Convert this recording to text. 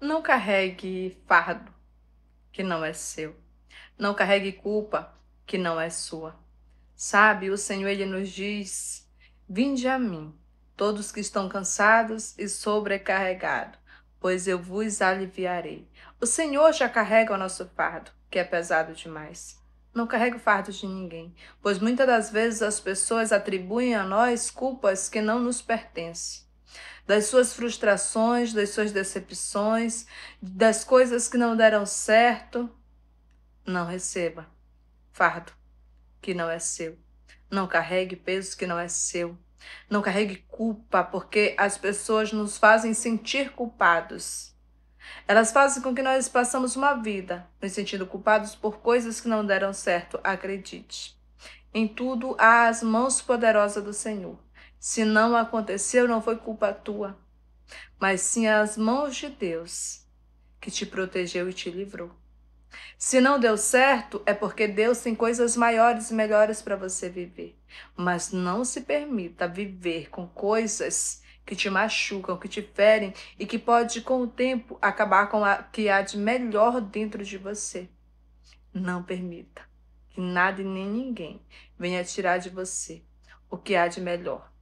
Não carregue fardo que não é seu. Não carregue culpa que não é sua. Sabe, o Senhor ele nos diz: Vinde a mim, todos que estão cansados e sobrecarregados, pois eu vos aliviarei. O Senhor já carrega o nosso fardo, que é pesado demais. Não carrega o fardo de ninguém, pois muitas das vezes as pessoas atribuem a nós culpas que não nos pertencem das suas frustrações, das suas decepções, das coisas que não deram certo, não receba fardo que não é seu. Não carregue peso que não é seu. Não carregue culpa, porque as pessoas nos fazem sentir culpados. Elas fazem com que nós passamos uma vida nos sentindo culpados por coisas que não deram certo, acredite. Em tudo há as mãos poderosas do Senhor. Se não aconteceu, não foi culpa tua, mas sim as mãos de Deus que te protegeu e te livrou. Se não deu certo, é porque Deus tem coisas maiores e melhores para você viver. Mas não se permita viver com coisas que te machucam, que te ferem e que pode com o tempo acabar com o que há de melhor dentro de você. Não permita que nada e nem ninguém venha tirar de você o que há de melhor.